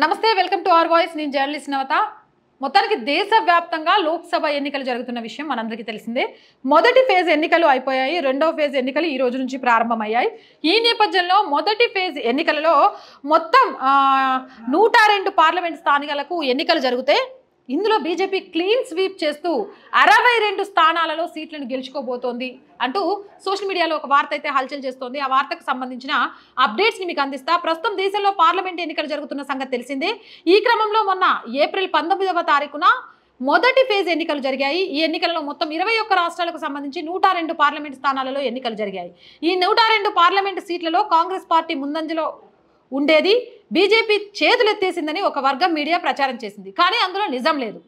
నమస్తే welcome to our voice నేను journalist నవత మొత్తానికి దేశవ్యాప్తంగా లోక్సభ ఎన్నికలు జరుగుతున్న విషయం మనందరికీ తెలిసిందే మొదటి ఫేజ్ ఎన్నికలు అయిపోయాయి రెండవ ఫేజ్ ఎన్నికలు ఈ రోజు నుంచి ప్రారంభమయ్యాయి ఈ నేపథ్యంలో మొదటి ఫేజ్ ఎన్నికలలో మొత్తం నూట పార్లమెంట్ స్థానికలకు ఎన్నికలు జరిగితే ఇందులో బీజేపీ క్లీన్ స్వీప్ చేస్తూ అరవై రెండు స్థానాలలో సీట్లను గెలుచుకోబోతోంది అంటూ సోషల్ మీడియాలో ఒక వార్త అయితే హల్చల్ చేస్తోంది ఆ వార్తకు సంబంధించిన అప్డేట్స్ని మీకు అందిస్తా ప్రస్తుతం దేశంలో పార్లమెంట్ ఎన్నికలు జరుగుతున్న సంగతి తెలిసిందే ఈ క్రమంలో మొన్న ఏప్రిల్ పంతొమ్మిదవ తారీఖున మొదటి ఫేజ్ ఎన్నికలు జరిగాయి ఈ ఎన్నికలలో మొత్తం ఇరవై ఒక్క రాష్ట్రాలకు సంబంధించి నూట రెండు పార్లమెంట్ స్థానాలలో ఎన్నికలు జరిగాయి ఈ నూట రెండు పార్లమెంట్ సీట్లలో కాంగ్రెస్ పార్టీ ముందంజలో ఉండేది బీజేపీ చేతులెత్తేసిందని ఒక వర్గం మీడియా ప్రచారం చేసింది కానీ అందులో నిజం లేదు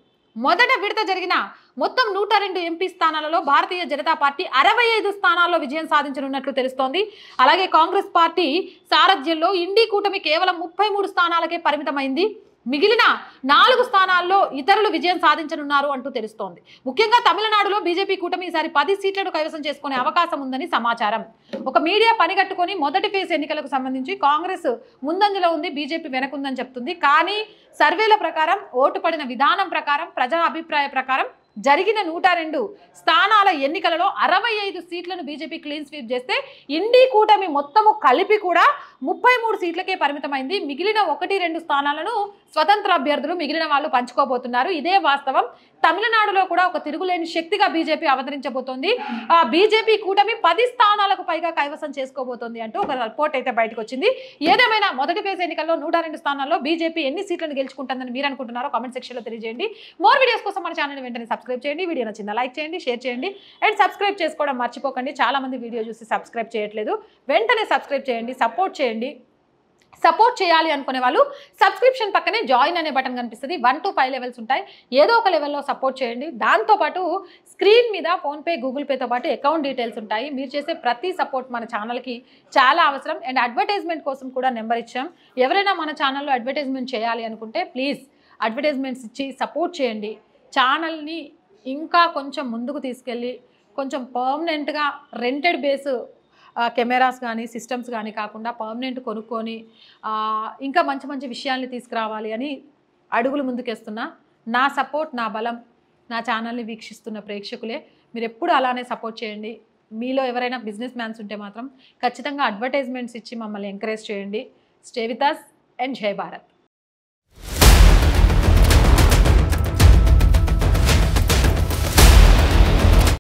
మొదట విడత జరిగిన మొత్తం నూట రెండు ఎంపీ స్థానాలలో భారతీయ జనతా పార్టీ అరవై ఐదు స్థానాల్లో విజయం సాధించనున్నట్లు తెలుస్తోంది అలాగే కాంగ్రెస్ పార్టీ సారథ్యంలో ఇండి కూటమి కేవలం ముప్పై మూడు స్థానాలకే పరిమితమైంది మిగిలిన నాలుగు స్థానాల్లో ఇతరులు విజయం సాధించనున్నారు అంటూ తెలుస్తోంది ముఖ్యంగా తమిళనాడులో బీజేపీ కూటమి ఈసారి పది సీట్లను కైవసం చేసుకునే అవకాశం ఉందని సమాచారం ఒక మీడియా పనిగట్టుకుని మొదటి ఫేజ్ ఎన్నికలకు సంబంధించి కాంగ్రెస్ ముందంజలో ఉంది బీజేపీ వెనకుందని చెప్తుంది కానీ సర్వేల ప్రకారం ఓటు విధానం ప్రకారం ప్రజా అభిప్రాయ ప్రకారం జరిగిన నూట రెండు స్థానాల ఎన్నికలలో అరవై ఐదు సీట్లను బీజేపీ క్లీన్ స్వీప్ చేస్తే ఇండి కూటమి మొత్తము కలిపి కూడా ముప్పై మూడు సీట్లకే పరిమితమైంది మిగిలిన ఒకటి రెండు స్థానాలను స్వతంత్ర అభ్యర్థులు మిగిలిన వాళ్ళు పంచుకోబోతున్నారు ఇదే వాస్తవం తమిళనాడులో కూడా ఒక తిరుగులేని శక్తిగా బీజేపీ అవతరించబోతోంది ఆ బీజేపీ కూటమి పది స్థానాలకు పైగా కైవసం చేసుకోబోతోంది అంటూ ఒక రిపోర్ట్ అయితే బయటకు వచ్చింది ఏదేమైనా మొదటి ఫేజ్ ఎన్నికల్లో నూట రెండు స్థానాల్లో బీజేపీ ఎన్ని సీట్లను గెలుచుకుంటుందని మీరు అనుకుంటున్నారో కామెంట్ సెక్షన్లో తెలియజేయండి మోర్ వీడియోస్ కోసం మన ఛానల్ వెంటనే సబ్స్క్రైబ్ సబ్స్క్రైబ్ చేయండి వీడియో నచ్చింది లైక్ చేయండి షేర్ చేయండి అండ్ సబ్స్క్రైబ్ చేసుకోవడం మర్చిపోకండి చాలామంది వీడియో చూసి సబ్స్క్రైబ్ చేయట్లేదు వెంటనే సబ్స్క్రైబ్ చేయండి సపోర్ట్ చేయండి సపోర్ట్ చేయాలి అనుకునే వాళ్ళు సబ్స్క్రిప్షన్ పక్కనే జాయిన్ అనే బటన్ కనిపిస్తుంది వన్ టు ఫైవ్ లెవెల్స్ ఉంటాయి ఏదో ఒక లెవెల్లో సపోర్ట్ చేయండి దాంతోపాటు స్క్రీన్ మీద ఫోన్పే గూగుల్ పేతో పాటు అకౌంట్ డీటెయిల్స్ ఉంటాయి మీరు చేసే ప్రతి సపోర్ట్ మన ఛానల్కి చాలా అవసరం అండ్ అడ్వర్టైజ్మెంట్ కోసం కూడా నెంబర్ ఇచ్చాం ఎవరైనా మన ఛానల్లో అడ్వర్టైజ్మెంట్ చేయాలి అనుకుంటే ప్లీజ్ అడ్వర్టైజ్మెంట్స్ ఇచ్చి సపోర్ట్ చేయండి ఛానల్ని ఇంకా కొంచెం ముందుకు తీసుకెళ్ళి కొంచెం పర్మనెంట్గా రెంటెడ్ బేస్ కెమెరాస్ కానీ సిస్టమ్స్ కానీ కాకుండా పర్మనెంట్ కొనుక్కొని ఇంకా మంచి మంచి విషయాల్ని తీసుకురావాలి అని అడుగులు ముందుకేస్తున్నా నా సపోర్ట్ నా బలం నా ఛానల్ని వీక్షిస్తున్న ప్రేక్షకులే మీరు ఎప్పుడు అలానే సపోర్ట్ చేయండి మీలో ఎవరైనా బిజినెస్ మ్యాన్స్ ఉంటే మాత్రం ఖచ్చితంగా అడ్వర్టైజ్మెంట్స్ ఇచ్చి మమ్మల్ని ఎంకరేజ్ చేయండి స్టే విత్ అస్ అండ్ జై భారత్